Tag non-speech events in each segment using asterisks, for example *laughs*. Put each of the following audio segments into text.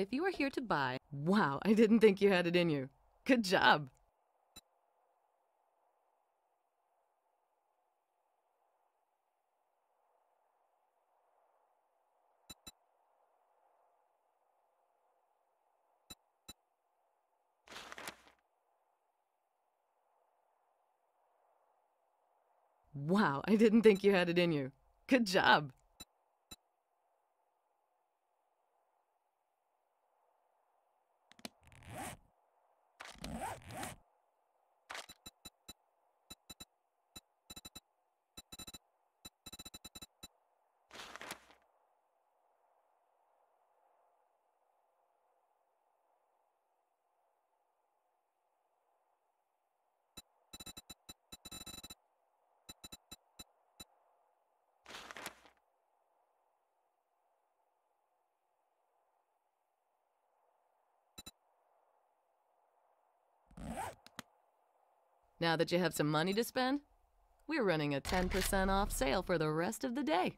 If you are here to buy, wow, I didn't think you had it in you. Good job. Wow, I didn't think you had it in you. Good job. Now that you have some money to spend, we're running a 10% off sale for the rest of the day.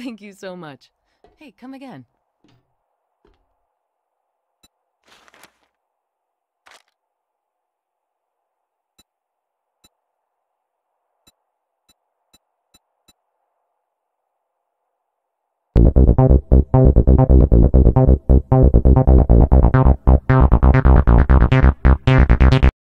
*laughs* Thank you so much. Hey, come again.